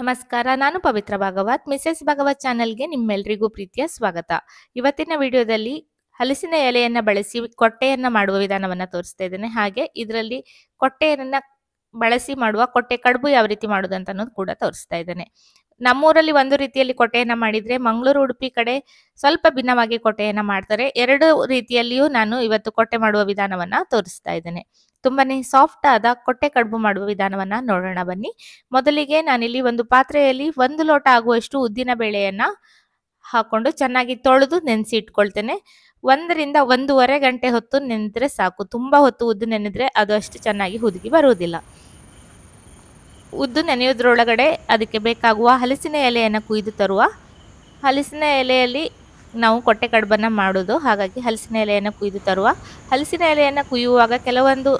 ನಮಸ್ಕಾರ ನಾನು ಪವಿತ್ರ ಭಾಗವತ್ ಮಿಸೆಸ್ ಭಾಗವತ್ ಚಾನೆಲ್ಗೆ ನಿಮ್ಮೆಲ್ಲರಿಗೂ ಪ್ರೀತಿಯ ಸ್ವಾಗತ ಇವತ್ತಿನ ವಿಡಿಯೋದಲ್ಲಿ ಹಲಸಿನ ಎಲೆಯನ್ನು ಬಳಸಿ ಕೊಟ್ಟೆಯನ್ನು ಮಾಡುವ ವಿಧಾನವನ್ನು ತೋರಿಸ್ತಾ ಇದ್ದೇನೆ ಹಾಗೆ ಇದರಲ್ಲಿ ಕೊಟ್ಟೆಯನ್ನು ಬಳಸಿ ಮಾಡುವ ಕೊಟ್ಟೆ ಕಡುಬು ಯಾವ ರೀತಿ ಮಾಡೋದು ಅಂತ ಅನ್ನೋದು ಕೂಡ ತೋರಿಸ್ತಾ ಇದ್ದೇನೆ ನಮ್ಮೂರಲ್ಲಿ ಒಂದು ರೀತಿಯಲ್ಲಿ ಕೊಟ್ಟೆಯನ್ನು ಮಾಡಿದರೆ ಮಂಗಳೂರು ಉಡುಪಿ ಕಡೆ ಸ್ವಲ್ಪ ಭಿನ್ನವಾಗಿ ಕೊಟ್ಟೆಯನ್ನು ಮಾಡ್ತಾರೆ ಎರಡು ರೀತಿಯಲ್ಲಿಯೂ ನಾನು ಇವತ್ತು ಕೊಟ್ಟೆ ಮಾಡುವ ವಿಧಾನವನ್ನು ತೋರಿಸ್ತಾ ಇದ್ದೇನೆ ತುಂಬಾ ಸಾಫ್ಟ್ ಆದ ಕೊಟ್ಟೆ ಕಡುಬು ಮಾಡುವ ವಿಧಾನವನ್ನ ನೋಡೋಣ ಬನ್ನಿ ಮೊದಲಿಗೆ ನಾನಿಲ್ಲಿ ಒಂದು ಪಾತ್ರೆಯಲ್ಲಿ ಒಂದು ಲೋಟ ಆಗುವಷ್ಟು ಉದ್ದಿನ ಬೇಳೆಯನ್ನ ಹಾಕೊಂಡು ಚೆನ್ನಾಗಿ ತೊಳೆದು ನೆನೆಸಿ ಇಟ್ಕೊಳ್ತೇನೆ ಒಂದರಿಂದ ಒಂದೂವರೆ ಗಂಟೆ ಹೊತ್ತು ನೆನೆದ್ರೆ ಸಾಕು ತುಂಬ ಹೊತ್ತು ಉದ್ದು ನೆನೆದ್ರೆ ಅದು ಅಷ್ಟು ಚೆನ್ನಾಗಿ ಹುದುಗಿ ಬರುವುದಿಲ್ಲ ಉದ್ದು ನೆನೆಯೋದ್ರೊಳಗಡೆ ಅದಕ್ಕೆ ಬೇಕಾಗುವ ಹಲಸಿನ ಎಲೆಯನ್ನು ಕುಯ್ದು ತರುವ ಹಲಸಿನ ಎಲೆಯಲ್ಲಿ ನಾವು ಕೊಟ್ಟೆ ಕಡುಬನ್ನು ಮಾಡೋದು ಹಾಗಾಗಿ ಹಲಸಿನ ಎಲೆಯನ್ನು ಕುಯ್ದು ತರುವ ಹಲಸಿನ ಎಲೆಯನ್ನು ಕುಯ್ಯುವಾಗ ಕೆಲವೊಂದು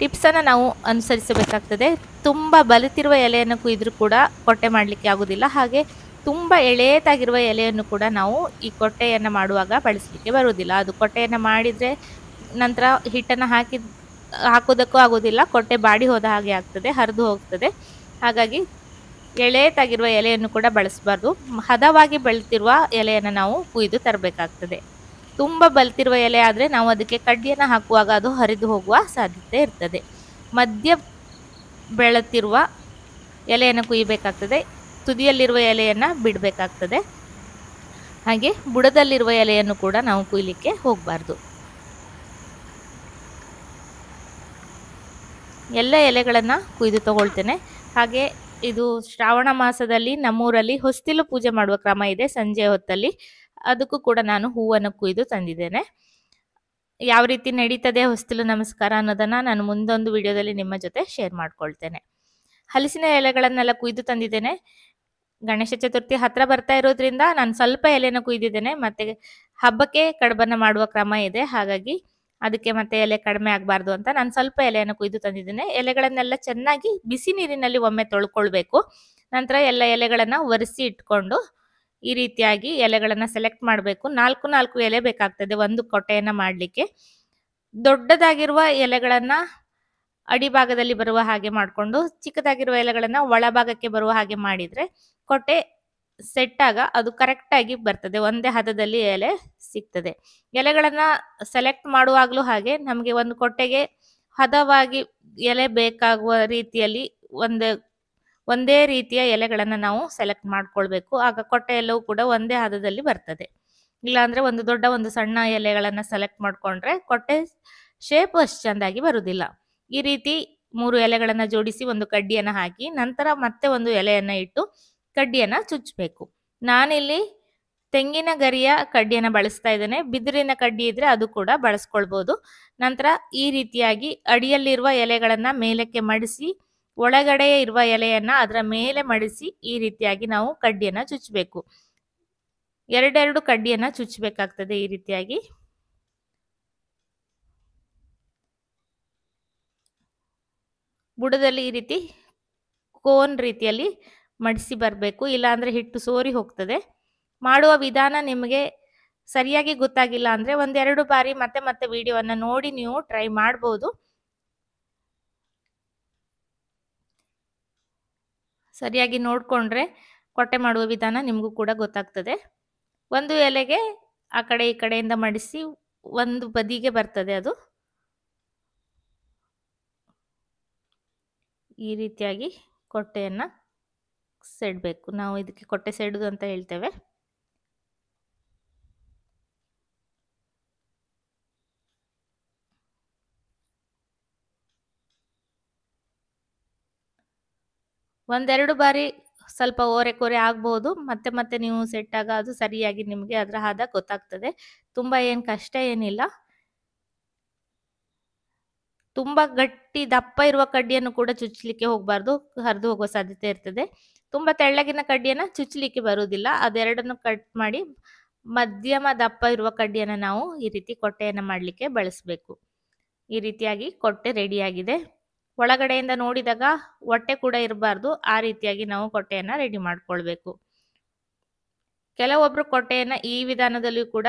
ಟಿಪ್ಸನ್ನು ನಾವು ಅನುಸರಿಸಬೇಕಾಗ್ತದೆ ತುಂಬ ಬಲಿತಿರುವ ಎಲೆಯನ್ನು ಕುಯ್ದರೂ ಕೂಡ ಕೊಟ್ಟೆ ಮಾಡಲಿಕ್ಕೆ ಆಗೋದಿಲ್ಲ ಹಾಗೆ ತುಂಬ ಎಳೆಯತಾಗಿರುವ ಎಲೆಯನ್ನು ಕೂಡ ನಾವು ಈ ಕೊಟ್ಟೆಯನ್ನು ಮಾಡುವಾಗ ಬಳಸಲಿಕ್ಕೆ ಬರುವುದಿಲ್ಲ ಅದು ಕೊಟ್ಟೆಯನ್ನು ಮಾಡಿದರೆ ನಂತರ ಹಿಟ್ಟನ್ನು ಹಾಕಿದ ಹಾಕೋದಕ್ಕೂ ಆಗೋದಿಲ್ಲ ಕೊಟ್ಟೆ ಬಾಡಿ ಹೋದ ಹಾಗೆ ಆಗ್ತದೆ ಹರಿದು ಹೋಗ್ತದೆ ಹಾಗಾಗಿ ಎಳೆಯತಾಗಿರುವ ಎಲೆಯನ್ನು ಕೂಡ ಬಳಸಬಾರ್ದು ಹದವಾಗಿ ಬೆಳೆತಿರುವ ಎಲೆಯನ್ನು ನಾವು ಕುಯ್ದು ತರಬೇಕಾಗ್ತದೆ ತುಂಬ ಬಲ್ತಿರುವ ಎಲೆ ಆದರೆ ನಾವು ಅದಕ್ಕೆ ಕಡ್ಡಿಯನ್ನು ಹಾಕುವಾಗ ಅದು ಹರಿದು ಹೋಗುವ ಸಾಧ್ಯತೆ ಇರ್ತದೆ ಮಧ್ಯ ಬೆಳತಿರುವ ಎಲೆಯನ್ನು ಕುಯ್ಯಬೇಕಾಗ್ತದೆ ತುದಿಯಲ್ಲಿರುವ ಎಲೆಯನ್ನು ಬಿಡಬೇಕಾಗ್ತದೆ ಹಾಗೆ ಬುಡದಲ್ಲಿರುವ ಎಲೆಯನ್ನು ಕೂಡ ನಾವು ಕುಯ್ಲಿಕ್ಕೆ ಹೋಗಬಾರ್ದು ಎಲ್ಲ ಎಲೆಗಳನ್ನು ಕುಯ್ದು ತಗೊಳ್ತೇನೆ ಹಾಗೆ ಇದು ಶ್ರಾವಣ ಮಾಸದಲ್ಲಿ ನಮ್ಮೂರಲ್ಲಿ ಹೊಸ್ತಿಲು ಪೂಜೆ ಮಾಡುವ ಕ್ರಮ ಇದೆ ಸಂಜೆ ಹೊತ್ತಲ್ಲಿ ಅದಕ್ಕೂ ಕೂಡ ನಾನು ಹೂವನ್ನು ಕುಯ್ದು ತಂದಿದ್ದೇನೆ ಯಾವ ರೀತಿ ನಡೀತದೆ ಹೊಸ್ತಿಲು ನಮಸ್ಕಾರ ಅನ್ನೋದನ್ನ ನಾನು ಮುಂದೊಂದು ವಿಡಿಯೋದಲ್ಲಿ ನಿಮ್ಮ ಜೊತೆ ಶೇರ್ ಮಾಡ್ಕೊಳ್ತೇನೆ ಹಲಸಿನ ಎಲೆಗಳನ್ನೆಲ್ಲ ಕುಯ್ದು ತಂದಿದ್ದೇನೆ ಗಣೇಶ ಚತುರ್ಥಿ ಹತ್ರ ಬರ್ತಾ ಇರೋದ್ರಿಂದ ನಾನು ಸ್ವಲ್ಪ ಎಲೆನ ಕುಯ್ದಿದ್ದೇನೆ ಮತ್ತೆ ಹಬ್ಬಕ್ಕೆ ಕಡಬನ್ನ ಮಾಡುವ ಕ್ರಮ ಇದೆ ಹಾಗಾಗಿ ಅದಕ್ಕೆ ಮತ್ತೆ ಎಲೆ ಕಡಿಮೆ ಆಗ್ಬಾರ್ದು ಅಂತ ನಾನು ಸ್ವಲ್ಪ ಎಲೆಯನ್ನು ಕುಯ್ದು ತಂದಿದ್ದೇನೆ ಎಲೆಗಳನ್ನೆಲ್ಲ ಚೆನ್ನಾಗಿ ಬಿಸಿ ನೀರಿನಲ್ಲಿ ಒಮ್ಮೆ ತೊಳ್ಕೊಳ್ಬೇಕು ನಂತರ ಎಲ್ಲ ಎಲೆಗಳನ್ನು ಒರೆಸಿ ಇಟ್ಕೊಂಡು ಈ ರೀತಿಯಾಗಿ ಎಲೆಗಳನ್ನು ಸೆಲೆಕ್ಟ್ ಮಾಡಬೇಕು ನಾಲ್ಕು ನಾಲ್ಕು ಎಲೆ ಬೇಕಾಗ್ತದೆ ಒಂದು ಕೊಟ್ಟೆಯನ್ನು ಮಾಡಲಿಕ್ಕೆ ದೊಡ್ಡದಾಗಿರುವ ಎಲೆಗಳನ್ನು ಅಡಿಭಾಗದಲ್ಲಿ ಬರುವ ಹಾಗೆ ಮಾಡಿಕೊಂಡು ಚಿಕ್ಕದಾಗಿರುವ ಎಲೆಗಳನ್ನು ಒಳಭಾಗಕ್ಕೆ ಬರುವ ಹಾಗೆ ಮಾಡಿದರೆ ಕೊಟ್ಟೆ ಸೆಟ್ಟಾಗ ಅದು ಕರೆಕ್ಟಾಗಿ ಬರ್ತದೆ ಒಂದೇ ಹದದಲ್ಲಿ ಎಲೆ ಸಿಗ್ತದೆ ಎಲೆಗಳನ್ನು ಸೆಲೆಕ್ಟ್ ಮಾಡುವಾಗಲೂ ಹಾಗೆ ನಮಗೆ ಒಂದು ಕೊಟ್ಟೆಗೆ ಹದವಾಗಿ ಎಲೆ ಬೇಕಾಗುವ ರೀತಿಯಲ್ಲಿ ಒಂದು ಒಂದೇ ರೀತಿಯ ಎಲೆಗಳನ್ನು ನಾವು ಸೆಲೆಕ್ಟ್ ಮಾಡ್ಕೊಳ್ಬೇಕು ಆಗ ಕೊಟ್ಟೆ ಎಲ್ಲವೂ ಕೂಡ ಒಂದೇ ಹದದಲ್ಲಿ ಬರ್ತದೆ ಇಲ್ಲಾಂದ್ರೆ ಒಂದು ದೊಡ್ಡ ಒಂದು ಸಣ್ಣ ಎಲೆಗಳನ್ನು ಸೆಲೆಕ್ಟ್ ಮಾಡಿಕೊಂಡ್ರೆ ಕೊಟ್ಟೆ ಶೇಪ್ ಅಷ್ಟು ಚೆಂದಾಗಿ ಬರುವುದಿಲ್ಲ ಈ ರೀತಿ ಮೂರು ಎಲೆಗಳನ್ನು ಜೋಡಿಸಿ ಒಂದು ಕಡ್ಡಿಯನ್ನು ಹಾಕಿ ನಂತರ ಮತ್ತೆ ಒಂದು ಎಲೆಯನ್ನು ಇಟ್ಟು ಕಡ್ಡಿಯನ್ನು ಚುಚ್ಚಬೇಕು ನಾನಿಲ್ಲಿ ತೆಂಗಿನ ಗರಿಯ ಕಡ್ಡಿಯನ್ನು ಬಳಸ್ತಾ ಇದ್ದೇನೆ ಬಿದಿರಿನ ಕಡ್ಡಿ ಇದ್ರೆ ಅದು ಕೂಡ ಬಳಸ್ಕೊಳ್ಬೋದು ನಂತರ ಈ ರೀತಿಯಾಗಿ ಅಡಿಯಲ್ಲಿರುವ ಎಲೆಗಳನ್ನು ಮೇಲಕ್ಕೆ ಮಡಿಸಿ ಒಳಗಡೆ ಇರುವ ಎಲೆಯನ್ನ ಅದರ ಮೇಲೆ ಮಡಿಸಿ ಈ ರೀತಿಯಾಗಿ ನಾವು ಕಡ್ಡಿಯನ್ನ ಚುಚ್ಚಬೇಕು ಎರಡೆರಡು ಕಡ್ಡಿಯನ್ನ ಚುಚ್ಚಬೇಕಾಗ್ತದೆ ಈ ರೀತಿಯಾಗಿ ಬುಡದಲ್ಲಿ ಈ ರೀತಿ ಕೋನ್ ರೀತಿಯಲ್ಲಿ ಮಡಿಸಿ ಬರಬೇಕು ಇಲ್ಲಾಂದ್ರೆ ಹಿಟ್ಟು ಸೋರಿ ಹೋಗ್ತದೆ ಮಾಡುವ ವಿಧಾನ ನಿಮಗೆ ಸರಿಯಾಗಿ ಗೊತ್ತಾಗಿಲ್ಲ ಅಂದರೆ ಒಂದೆರಡು ಬಾರಿ ಮತ್ತೆ ಮತ್ತೆ ವಿಡಿಯೋವನ್ನು ನೋಡಿ ನೀವು ಟ್ರೈ ಮಾಡ್ಬೋದು ಸರಿಯಾಗಿ ನೋಡಿಕೊಂಡ್ರೆ ಕೊಟ್ಟೆ ಮಾಡುವ ವಿಧಾನ ನಿಮಗೂ ಕೂಡ ಗೊತ್ತಾಗ್ತದೆ ಒಂದು ಎಲೆಗೆ ಆ ಕಡೆ ಈ ಕಡೆಯಿಂದ ಮಡಿಸಿ ಒಂದು ಬದಿಗೆ ಬರ್ತದೆ ಅದು ಈ ರೀತಿಯಾಗಿ ಕೊಟ್ಟೆಯನ್ನು ಸೆಡಬೇಕು ನಾವು ಇದಕ್ಕೆ ಕೊಟ್ಟೆ ಸೆಡ್ದು ಅಂತ ಹೇಳ್ತೇವೆ ಒಂದೆರಡು ಬಾರಿ ಸ್ವಲ್ಪ ಓರೆ ಕೋರೆ ಆಗ್ಬೋದು ಮತ್ತೆ ಮತ್ತೆ ನೀವು ಸೆಟ್ ಆಗ ಅದು ಸರಿಯಾಗಿ ನಿಮಗೆ ಅದರ ಹಾದ ಗೊತ್ತಾಗ್ತದೆ ತುಂಬ ಏನು ಕಷ್ಟ ಏನಿಲ್ಲ ತುಂಬ ಗಟ್ಟಿ ದಪ್ಪ ಇರುವ ಕಡ್ಡಿಯನ್ನು ಕೂಡ ಚುಚ್ಚಲಿಕ್ಕೆ ಹೋಗಬಾರ್ದು ಹರಿದು ಹೋಗೋ ಸಾಧ್ಯತೆ ಇರ್ತದೆ ತುಂಬ ತೆಳ್ಳಗಿನ ಕಡ್ಡಿಯನ್ನು ಚುಚ್ಚಲಿಕ್ಕೆ ಬರುವುದಿಲ್ಲ ಅದೆರಡನ್ನು ಕಟ್ ಮಾಡಿ ಮಧ್ಯಮ ದಪ್ಪ ಇರುವ ಕಡ್ಡಿಯನ್ನು ನಾವು ಈ ರೀತಿ ಕೊಟ್ಟೆಯನ್ನು ಮಾಡಲಿಕ್ಕೆ ಬಳಸಬೇಕು ಈ ರೀತಿಯಾಗಿ ಕೊಟ್ಟೆ ರೆಡಿಯಾಗಿದೆ ಒಳಗಡೆಯಿಂದ ನೋಡಿದಾಗ ಹೊಟ್ಟೆ ಕೂಡ ಇರಬಾರ್ದು ಆ ರೀತಿಯಾಗಿ ನಾವು ಕೊಟ್ಟೆಯನ್ನು ರೆಡಿ ಮಾಡ್ಕೊಳ್ಬೇಕು ಕೆಲವೊಬ್ಬರು ಕೊಟ್ಟೆಯನ್ನು ಈ ವಿಧಾನದಲ್ಲಿ ಕೂಡ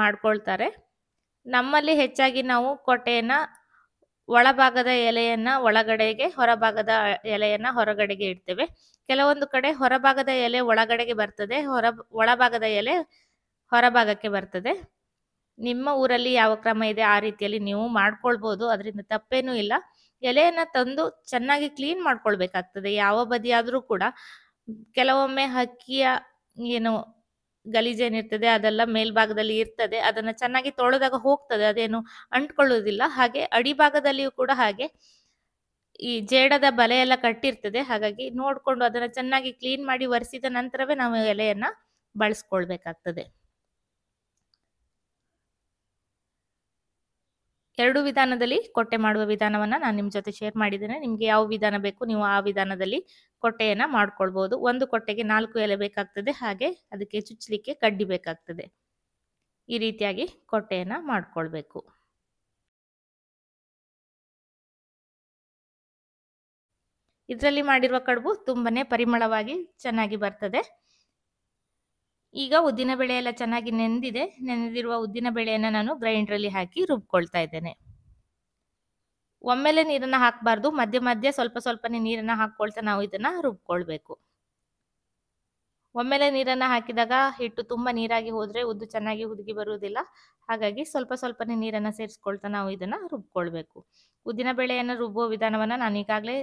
ಮಾಡ್ಕೊಳ್ತಾರೆ ನಮ್ಮಲ್ಲಿ ಹೆಚ್ಚಾಗಿ ನಾವು ಕೊಟ್ಟೆಯನ್ನ ಒಳಭಾಗದ ಎಲೆಯನ್ನ ಒಳಗಡೆಗೆ ಹೊರಭಾಗದ ಎಲೆಯನ್ನ ಹೊರಗಡೆಗೆ ಇಡ್ತೇವೆ ಕೆಲವೊಂದು ಕಡೆ ಹೊರಭಾಗದ ಎಲೆ ಒಳಗಡೆಗೆ ಬರ್ತದೆ ಹೊರ ಒಳಭಾಗದ ಎಲೆ ಹೊರಭಾಗಕ್ಕೆ ಬರ್ತದೆ ನಿಮ್ಮ ಊರಲ್ಲಿ ಯಾವ ಕ್ರಮ ಇದೆ ಆ ರೀತಿಯಲ್ಲಿ ನೀವು ಮಾಡ್ಕೊಳ್ಬೋದು ಅದರಿಂದ ತಪ್ಪೇನೂ ಇಲ್ಲ ಎಲೆಯನ್ನ ತಂದು ಚೆನ್ನಾಗಿ ಕ್ಲೀನ್ ಮಾಡ್ಕೊಳ್ಬೇಕಾಗ್ತದೆ ಯಾವ ಬದಿಯಾದ್ರೂ ಕೂಡ ಕೆಲವೊಮ್ಮೆ ಹಕ್ಕಿಯ ಏನು ಗಲೀಜೇನಿರ್ತದೆ ಅದೆಲ್ಲ ಮೇಲ್ಭಾಗದಲ್ಲಿ ಇರ್ತದೆ ಅದನ್ನ ಚೆನ್ನಾಗಿ ತೊಳೆದಾಗ ಹೋಗ್ತದೆ ಅದೇನು ಅಂಟ್ಕೊಳ್ಳೋದಿಲ್ಲ ಹಾಗೆ ಅಡಿಭಾಗದಲ್ಲಿಯೂ ಕೂಡ ಹಾಗೆ ಈ ಜೇಡದ ಬಲೆ ಕಟ್ಟಿರ್ತದೆ ಹಾಗಾಗಿ ನೋಡಿಕೊಂಡು ಅದನ್ನ ಚೆನ್ನಾಗಿ ಕ್ಲೀನ್ ಮಾಡಿ ಒರೆಸಿದ ನಂತರವೇ ನಾವು ಎಲೆಯನ್ನ ಬಳಸ್ಕೊಳ್ಬೇಕಾಗ್ತದೆ ಎರಡು ವಿಧಾನದಲ್ಲಿ ಕೊಟ್ಟೆ ಮಾಡುವ ವಿಧಾನವನ್ನು ನಾನು ನಿಮ್ಮ ಜೊತೆ ಶೇರ್ ಮಾಡಿದ್ದೇನೆ ನಿಮಗೆ ಯಾವ ವಿಧಾನ ಬೇಕು ನೀವು ಆ ವಿಧಾನದಲ್ಲಿ ಕೊಟ್ಟೆಯನ್ನ ಮಾಡ್ಕೊಳ್ಬೋದು ಒಂದು ಕೊಟ್ಟೆಗೆ ನಾಲ್ಕು ಎಲೆ ಬೇಕಾಗ್ತದೆ ಹಾಗೆ ಅದಕ್ಕೆ ಚುಚ್ಚಲಿಕ್ಕೆ ಕಡ್ಡಿ ಬೇಕಾಗ್ತದೆ ಈ ರೀತಿಯಾಗಿ ಕೊಟ್ಟೆಯನ್ನ ಮಾಡ್ಕೊಳ್ಬೇಕು ಇದರಲ್ಲಿ ಮಾಡಿರುವ ಕಡುಬು ತುಂಬಾನೇ ಪರಿಮಳವಾಗಿ ಚೆನ್ನಾಗಿ ಬರ್ತದೆ ಈಗ ಉದ್ದಿನ ಬೇಳೆ ಎಲ್ಲ ಚೆನ್ನಾಗಿ ನೆಂದಿದೆ ನೆನೆದಿರುವ ಉದ್ದಿನ ಬೇಳೆಯನ್ನು ನಾನು ಗ್ರೈಂಡ್ರಲ್ಲಿ ಹಾಕಿ ರುಬ್ಕೊಳ್ತಾ ಇದ್ದೇನೆ ಒಮ್ಮೆಲೆ ನೀರನ್ನು ಹಾಕಬಾರ್ದು ಮಧ್ಯ ಮಧ್ಯ ಸ್ವಲ್ಪ ಸ್ವಲ್ಪನೇ ನೀರನ್ನು ಹಾಕ್ಕೊಳ್ತಾ ನಾವು ಇದನ್ನು ರುಬ್ಕೊಳ್ಬೇಕು ಒಮ್ಮೆಲೆ ನೀರನ್ನು ಹಾಕಿದಾಗ ಹಿಟ್ಟು ತುಂಬ ನೀರಾಗಿ ಹೋದರೆ ಉದ್ದು ಚೆನ್ನಾಗಿ ಹುದುಗಿ ಬರುವುದಿಲ್ಲ ಹಾಗಾಗಿ ಸ್ವಲ್ಪ ಸ್ವಲ್ಪನೇ ನೀರನ್ನು ಸೇರಿಸ್ಕೊಳ್ತಾ ನಾವು ಇದನ್ನು ರುಬ್ಕೊಳ್ಬೇಕು ಉದ್ದಿನ ಬೇಳೆಯನ್ನು ರುಬ್ಬುವ ವಿಧಾನವನ್ನು ನಾನು ಈಗಾಗಲೇ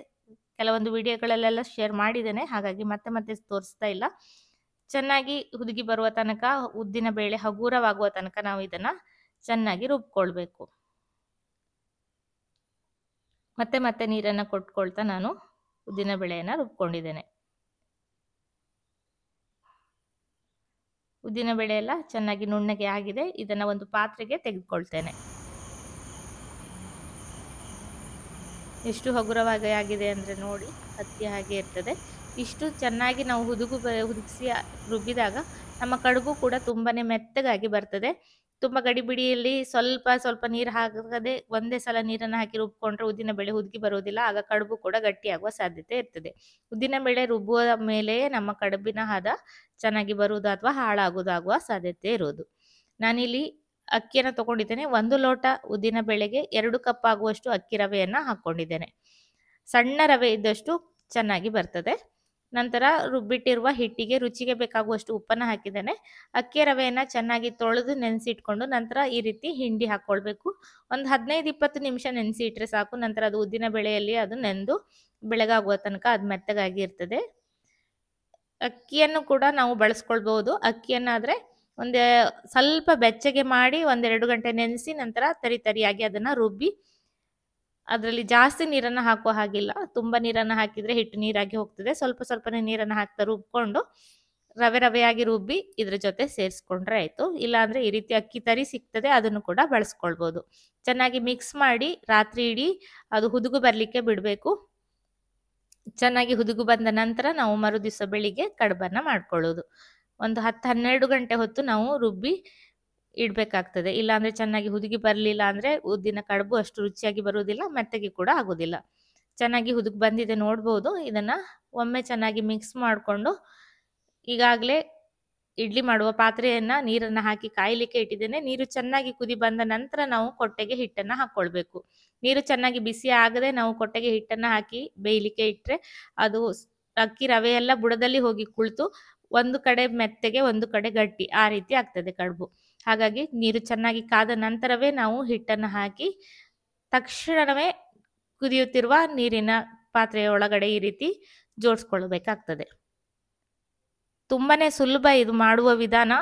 ಕೆಲವೊಂದು ವಿಡಿಯೋಗಳಲ್ಲೆಲ್ಲ ಶೇರ್ ಮಾಡಿದ್ದೇನೆ ಹಾಗಾಗಿ ಮತ್ತೆ ಮತ್ತೆ ತೋರಿಸ್ತಾ ಇಲ್ಲ ಚೆನ್ನಾಗಿ ಹುದುಗಿ ಬರುವ ತನಕ ಉದ್ದಿನ ಬೇಳೆ ಹಗೂರವಾಗುವ ತನಕ ನಾವು ಇದನ್ನ ಚೆನ್ನಾಗಿ ರುಬ್ಕೊಳ್ಬೇಕು ಮತ್ತೆ ಮತ್ತೆ ನೀರನ್ನ ಕೊಟ್ಕೊಳ್ತಾ ನಾನು ಉದ್ದಿನ ಬೇಳೆಯನ್ನ ರುಬ್ಕೊಂಡಿದ್ದೇನೆ ಉದ್ದಿನ ಬೇಳೆ ಎಲ್ಲ ಚೆನ್ನಾಗಿ ನುಣ್ಣಗೆ ಆಗಿದೆ ಇದನ್ನ ಒಂದು ಪಾತ್ರೆಗೆ ತೆಗೆದುಕೊಳ್ತೇನೆ ಎಷ್ಟು ಹಗುರವಾಗಿ ಆಗಿದೆ ಅಂದ್ರೆ ನೋಡಿ ಹತ್ತಿ ಹಾಗೆ ಇರ್ತದೆ ಇಷ್ಟು ಚೆನ್ನಾಗಿ ನಾವು ಹುದುಗು ಬ ಹುದುಗಿಸಿ ರುಬ್ಬಿದಾಗ ನಮ್ಮ ಕಡುಬು ಕೂಡ ತುಂಬಾ ಮೆತ್ತಗಾಗಿ ಬರ್ತದೆ ತುಂಬ ಗಡಿಬಿಡಿಯಲ್ಲಿ ಸ್ವಲ್ಪ ಸ್ವಲ್ಪ ನೀರು ಹಾಕದೆ ಒಂದೇ ಸಲ ನೀರನ್ನು ಹಾಕಿ ರುಬ್ಕೊಂಡ್ರೆ ಉದ್ದಿನ ಬೆಳೆ ಹುದುಗಿ ಬರೋದಿಲ್ಲ ಆಗ ಕಡುಬು ಕೂಡ ಗಟ್ಟಿಯಾಗುವ ಸಾಧ್ಯತೆ ಇರ್ತದೆ ಉದ್ದಿನ ಬೆಳೆ ರುಬ್ಬುವ ಮೇಲೆಯೇ ನಮ್ಮ ಕಡುಬಿನ ಹದ ಚೆನ್ನಾಗಿ ಬರುವುದು ಅಥವಾ ಹಾಳಾಗೋದಾಗುವ ಸಾಧ್ಯತೆ ಇರೋದು ನಾನಿಲ್ಲಿ ಅಕ್ಕಿಯನ್ನು ತಗೊಂಡಿದ್ದೇನೆ ಒಂದು ಲೋಟ ಉದ್ದಿನ ಬೆಳೆಗೆ ಎರಡು ಕಪ್ ಆಗುವಷ್ಟು ಅಕ್ಕಿ ರವೆಯನ್ನು ಹಾಕ್ಕೊಂಡಿದ್ದೇನೆ ಸಣ್ಣ ರವೆ ಇದ್ದಷ್ಟು ಚೆನ್ನಾಗಿ ಬರ್ತದೆ ನಂತರ ರುಬ್ಬಿಟ್ಟಿರುವ ಹಿಟ್ಟಿಗೆ ರುಚಿಗೆ ಬೇಕಾಗುವಷ್ಟು ಉಪ್ಪನ್ನು ಹಾಕಿದ್ದೇನೆ ಅಕ್ಕಿ ರವೆಯನ್ನು ಚೆನ್ನಾಗಿ ತೊಳೆದು ನೆನೆಸಿಟ್ಕೊಂಡು ನಂತರ ಈ ರೀತಿ ಹಿಂಡಿ ಹಾಕ್ಕೊಳ್ಬೇಕು ಒಂದು ಹದಿನೈದು ಇಪ್ಪತ್ತು ನಿಮಿಷ ನೆನೆಸಿ ಇಟ್ಟರೆ ಸಾಕು ನಂತರ ಅದು ಉದ್ದಿನ ಬೆಳೆಯಲ್ಲಿ ಅದು ನೆಂದು ಬೆಳಗಾಗುವ ತನಕ ಅದು ಮೆತ್ತಗಾಗಿ ಇರ್ತದೆ ಅಕ್ಕಿಯನ್ನು ಕೂಡ ನಾವು ಬಳಸ್ಕೊಳ್ಬಹುದು ಅಕ್ಕಿಯನ್ನಾದರೆ ಒಂದು ಸ್ವಲ್ಪ ಬೆಚ್ಚಗೆ ಮಾಡಿ ಒಂದೆರಡು ಗಂಟೆ ನೆನೆಸಿ ನಂತರ ತರಿ ತರಿಯಾಗಿ ಅದನ್ನು ರುಬ್ಬಿ ಅದರಲ್ಲಿ ಜಾಸ್ತಿ ನೀರನ್ನು ಹಾಕುವ ಹಾಗಿಲ್ಲ ತುಂಬ ನೀರನ್ನು ಹಾಕಿದರೆ ಹಿಟ್ಟು ನೀರಾಗಿ ಹೋಗ್ತದೆ ಸ್ವಲ್ಪ ಸ್ವಲ್ಪನೇ ನೀರನ್ನು ಹಾಕ್ತಾ ರುಬ್ಕೊಂಡು ರವೆ ರವೆಯಾಗಿ ರುಬ್ಬಿ ಇದ್ರ ಜೊತೆ ಸೇರಿಸ್ಕೊಂಡ್ರೆ ಆಯಿತು ಇಲ್ಲಾಂದರೆ ಈ ರೀತಿ ಅಕ್ಕಿ ತರಿ ಸಿಗ್ತದೆ ಅದನ್ನು ಕೂಡ ಬಳಸ್ಕೊಳ್ಬೋದು ಚೆನ್ನಾಗಿ ಮಿಕ್ಸ್ ಮಾಡಿ ರಾತ್ರಿ ಇಡೀ ಅದು ಹುದುಗು ಬರಲಿಕ್ಕೆ ಬಿಡಬೇಕು ಚೆನ್ನಾಗಿ ಹುದುಗು ಬಂದ ನಂತರ ನಾವು ಮರು ದಿವಸ ಬೆಳಿಗ್ಗೆ ಕಡುಬನ್ನು ಮಾಡ್ಕೊಳ್ಳೋದು ಒಂದು ಹತ್ತು ಹನ್ನೆರಡು ಗಂಟೆ ಹೊತ್ತು ನಾವು ರುಬ್ಬಿ ಇಡಬೇಕಾಗ್ತದೆ ಇಲ್ಲಾಂದ್ರೆ ಚೆನ್ನಾಗಿ ಹುದುಗಿ ಬರಲಿಲ್ಲ ಅಂದ್ರೆ ಉದ್ದಿನ ಕಡುಬು ಅಷ್ಟು ರುಚಿಯಾಗಿ ಬರುವುದಿಲ್ಲ ಮೆತ್ತಗೆ ಕೂಡ ಆಗೋದಿಲ್ಲ ಚೆನ್ನಾಗಿ ಹುದುಗಿ ಬಂದಿದೆ ನೋಡ್ಬೋದು ಇದನ್ನು ಒಮ್ಮೆ ಚೆನ್ನಾಗಿ ಮಿಕ್ಸ್ ಮಾಡಿಕೊಂಡು ಈಗಾಗಲೇ ಇಡ್ಲಿ ಮಾಡುವ ಪಾತ್ರೆಯನ್ನು ನೀರನ್ನು ಹಾಕಿ ಕಾಯಲಿಕ್ಕೆ ಇಟ್ಟಿದ್ದೇನೆ ನೀರು ಚೆನ್ನಾಗಿ ಕುದಿ ಬಂದ ನಂತರ ನಾವು ಕೊಟ್ಟೆಗೆ ಹಿಟ್ಟನ್ನು ಹಾಕೊಳ್ಬೇಕು ನೀರು ಚೆನ್ನಾಗಿ ಬಿಸಿ ಆಗದೆ ನಾವು ಕೊಟ್ಟೆಗೆ ಹಿಟ್ಟನ್ನು ಹಾಕಿ ಬೇಯಲಿಕ್ಕೆ ಇಟ್ಟರೆ ಅದು ಅಕ್ಕಿ ರವೆ ಎಲ್ಲ ಬುಡದಲ್ಲಿ ಹೋಗಿ ಕುಳಿತು ಒಂದು ಕಡೆ ಮೆತ್ತಗೆ ಒಂದು ಕಡೆ ಗಟ್ಟಿ ಆ ರೀತಿ ಆಗ್ತದೆ ಕಡುಬು ಹಾಗಾಗಿ ನೀರು ಚೆನ್ನಾಗಿ ಕಾದ ನಂತರವೇ ನಾವು ಹಿಟ್ಟನ್ನು ಹಾಕಿ ತಕ್ಷಣವೇ ಕುದಿಯುತ್ತಿರುವ ನೀರಿನ ಪಾತ್ರೆಯ ಒಳಗಡೆ ಈ ರೀತಿ ಜೋಡಿಸ್ಕೊಳ್ಬೇಕಾಗ್ತದೆ ತುಂಬಾ ಸುಲಭ ಇದು ಮಾಡುವ ವಿಧಾನ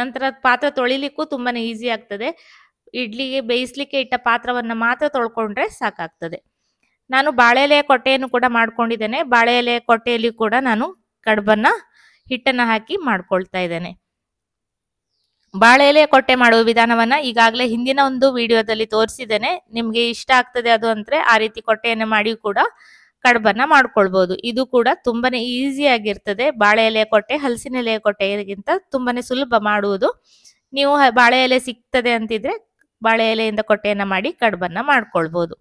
ನಂತರ ಪಾತ್ರೆ ತೊಳಿಲಿಕ್ಕೂ ತುಂಬಾ ಈಸಿ ಆಗ್ತದೆ ಇಡ್ಲಿಗೆ ಬೇಯಿಸ್ಲಿಕ್ಕೆ ಇಟ್ಟ ಪಾತ್ರವನ್ನು ಮಾತ್ರ ತೊಳ್ಕೊಂಡ್ರೆ ಸಾಕಾಗ್ತದೆ ನಾನು ಬಾಳೆ ಎಲೆಯ ಕೊಟ್ಟೆಯನ್ನು ಕೂಡ ಮಾಡ್ಕೊಂಡಿದ್ದೇನೆ ಬಾಳೆ ಎಲೆಯ ಕೊಟ್ಟೆಯಲ್ಲಿ ಕೂಡ ನಾನು ಕಡುಬನ್ನ ಹಿಟ್ಟನ್ನು ಹಾಕಿ ಮಾಡ್ಕೊಳ್ತಾ ಇದ್ದೇನೆ ಬಾಳೆ ಎಲೆ ಕೊಟ್ಟೆ ಮಾಡುವ ವಿಧಾನವನ್ನ ಈಗಾಗಲೇ ಹಿಂದಿನ ಒಂದು ವಿಡಿಯೋದಲ್ಲಿ ತೋರಿಸಿದ್ದೇನೆ ನಿಮ್ಗೆ ಇಷ್ಟ ಆಗ್ತದೆ ಅದು ಅಂದ್ರೆ ಆ ರೀತಿ ಕೊಟ್ಟೆಯನ್ನು ಮಾಡಿ ಕೂಡ ಕಡಬನ್ನ ಮಾಡ್ಕೊಳ್ಬಹುದು ಇದು ಕೂಡ ತುಂಬಾನೇ ಈಸಿ ಆಗಿರ್ತದೆ ಬಾಳೆ ಎಲೆಯ ಕೊಟ್ಟೆ ಹಲಸಿನ ಎಲೆಯ ಕೊಟ್ಟೆಗಿಂತ ತುಂಬಾನೇ ಸುಲಭ ಮಾಡುವುದು ನೀವು ಬಾಳೆ ಎಲೆ ಸಿಗ್ತದೆ ಅಂತಿದ್ರೆ ಬಾಳೆ ಎಲೆಯಿಂದ ಕೊಟ್ಟೆಯನ್ನ ಮಾಡಿ ಕಡಬನ್ನ ಮಾಡ್ಕೊಳ್ಬಹುದು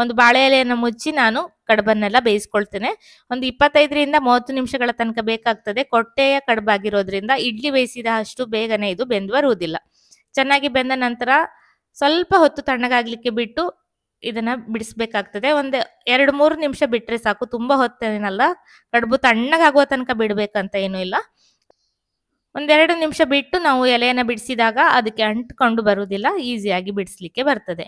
ಒಂದು ಬಾಳೆ ಎಲೆಯನ್ನು ಮುಚ್ಚಿ ನಾನು ಕಡಬನ್ನೆಲ್ಲ ಬೇಯಿಸ್ಕೊಳ್ತೇನೆ ಒಂದು ಇಪ್ಪತ್ತೈದರಿಂದ ಮೂವತ್ತು ನಿಮಿಷಗಳ ತನಕ ಬೇಕಾಗ್ತದೆ ಕೊಟ್ಟೆಯ ಕಡಬಾಗಿರೋದ್ರಿಂದ ಇಡ್ಲಿ ಬೇಯಿಸಿದ ಅಷ್ಟು ಬೇಗನೆ ಇದು ಬೆಂದು ಬರುವುದಿಲ್ಲ ಚೆನ್ನಾಗಿ ಬೆಂದ ನಂತರ ಸ್ವಲ್ಪ ಹೊತ್ತು ತಣ್ಣಗಾಗ್ಲಿಕ್ಕೆ ಬಿಟ್ಟು ಇದನ್ನ ಬಿಡಿಸ್ಬೇಕಾಗ್ತದೆ ಒಂದು ಎರಡು ಮೂರು ನಿಮಿಷ ಬಿಟ್ರೆ ಸಾಕು ತುಂಬಾ ಹೊತ್ತೇನಲ್ಲ ಕಡುಬು ತಣ್ಣಗಾಗುವ ತನಕ ಬಿಡ್ಬೇಕಂತ ಏನೂ ಇಲ್ಲ ಒಂದೆರಡು ನಿಮಿಷ ಬಿಟ್ಟು ನಾವು ಎಲೆಯನ್ನು ಬಿಡಿಸಿದಾಗ ಅದಕ್ಕೆ ಅಂಟ್ಕೊಂಡು ಬರುವುದಿಲ್ಲ ಈಸಿಯಾಗಿ ಬಿಡಿಸ್ಲಿಕ್ಕೆ ಬರ್ತದೆ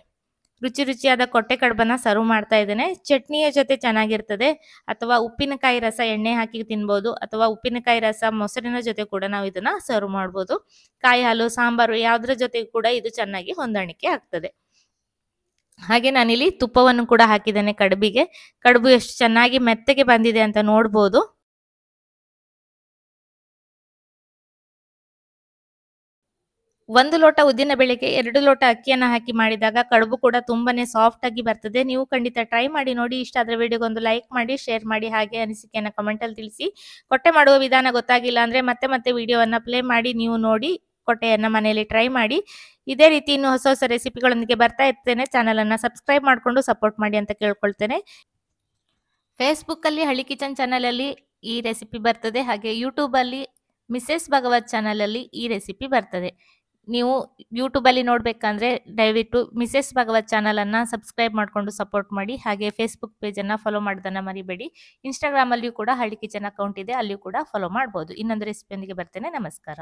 ರುಚಿ ರುಚಿಯಾದ ಕೊಟ್ಟೆ ಕಡ್ಬನ ಸರ್ವ್ ಮಾಡ್ತಾ ಇದ್ದೇನೆ ಚಟ್ನಿಯ ಜೊತೆ ಚೆನ್ನಾಗಿರ್ತದೆ ಅಥವಾ ಉಪ್ಪಿನಕಾಯಿ ರಸ ಎಣ್ಣೆ ಹಾಕಿ ತಿನ್ಬೋದು ಅಥವಾ ಉಪ್ಪಿನಕಾಯಿ ರಸ ಮೊಸರಿನ ಜೊತೆ ಕೂಡ ನಾವು ಇದನ್ನ ಸರ್ವ್ ಮಾಡ್ಬೋದು ಕಾಯಿ ಹಾಲು ಸಾಂಬಾರು ಯಾವುದ್ರ ಜೊತೆ ಕೂಡ ಇದು ಚೆನ್ನಾಗಿ ಹೊಂದಾಣಿಕೆ ಆಗ್ತದೆ ಹಾಗೆ ನಾನಿಲ್ಲಿ ತುಪ್ಪವನ್ನು ಕೂಡ ಹಾಕಿದ್ದೇನೆ ಕಡುಬಿಗೆ ಕಡುಬು ಎಷ್ಟು ಚೆನ್ನಾಗಿ ಮೆತ್ತಗೆ ಬಂದಿದೆ ಅಂತ ನೋಡ್ಬೋದು ಒಂದು ಲೋಟ ಉದ್ದಿನ ಬೆಳೆಗೆ ಎರಡು ಲೋಟ ಅಕ್ಕಿಯನ್ನು ಹಾಕಿ ಮಾಡಿದಾಗ ಕಡುಬು ಕೂಡ ತುಂಬಾನೇ ಸಾಫ್ಟ್ ಆಗಿ ಬರ್ತದೆ ನೀವು ಖಂಡಿತ ಟ್ರೈ ಮಾಡಿ ನೋಡಿ ಇಷ್ಟ ಆದ್ರೆ ವಿಡಿಯೋಗೆ ಒಂದು ಲೈಕ್ ಮಾಡಿ ಶೇರ್ ಮಾಡಿ ಹಾಗೆ ಅನಿಸಿಕೆಯನ್ನು ಕಮೆಂಟ್ ಅಲ್ಲಿ ತಿಳಿಸಿ ಕೊಟ್ಟೆ ಮಾಡುವ ವಿಧಾನ ಗೊತ್ತಾಗಿಲ್ಲ ಅಂದ್ರೆ ಮತ್ತೆ ಮತ್ತೆ ವಿಡಿಯೋವನ್ನ ಪ್ಲೇ ಮಾಡಿ ನೀವು ನೋಡಿ ಕೊಟ್ಟೆಯನ್ನ ಮನೆಯಲ್ಲಿ ಟ್ರೈ ಮಾಡಿ ಇದೇ ರೀತಿ ಇನ್ನು ಹೊಸ ಹೊಸ ರೆಸಿಪಿಗಳೊಂದಿಗೆ ಬರ್ತಾ ಇರ್ತೇನೆ ಚಾನಲ್ ಅನ್ನ ಸಬ್ಸ್ಕ್ರೈಬ್ ಮಾಡಿಕೊಂಡು ಸಪೋರ್ಟ್ ಮಾಡಿ ಅಂತ ಕೇಳ್ಕೊಳ್ತೇನೆ ಫೇಸ್ಬುಕ್ ಅಲ್ಲಿ ಹಳ್ಳಿ ಕಿಚನ್ ಚಾನಲ್ ಅಲ್ಲಿ ಈ ರೆಸಿಪಿ ಬರ್ತದೆ ಹಾಗೆ ಯೂಟ್ಯೂಬ್ ಅಲ್ಲಿ ಮಿಸೆಸ್ ಭಗವತ್ ಚಾನಲ್ ಅಲ್ಲಿ ಈ ರೆಸಿಪಿ ಬರ್ತದೆ ನೀವು ಯೂಟ್ಯೂಬಲ್ಲಿ ನೋಡಬೇಕಂದ್ರೆ ದಯವಿಟ್ಟು ಮಿಸೆಸ್ ಭಗವತ್ ಚಾನಲನ್ನು ಸಬ್ಸ್ಕ್ರೈಬ್ ಮಾಡಿಕೊಂಡು ಸಪೋರ್ಟ್ ಮಾಡಿ ಹಾಗೆ ಫೇಸ್ಬುಕ್ ಪೇಜನ್ನು ಫಾಲೋ ಮಾಡೋದನ್ನು ಮರಿಬೇಡಿ ಇನ್ಸ್ಟಾಗ್ರಾಮಲ್ಲಿಯೂ ಕೂಡ ಹಳ್ಳಿ ಕಿಚನ್ ಅಕೌಂಟ್ ಇದೆ ಅಲ್ಲಿಯೂ ಕೂಡ ಫಾಲೋ ಮಾಡ್ಬೋದು ಇನ್ನೊಂದು ರೆಸಿಪಿಯೊಂದಿಗೆ ಬರ್ತೇನೆ ನಮಸ್ಕಾರ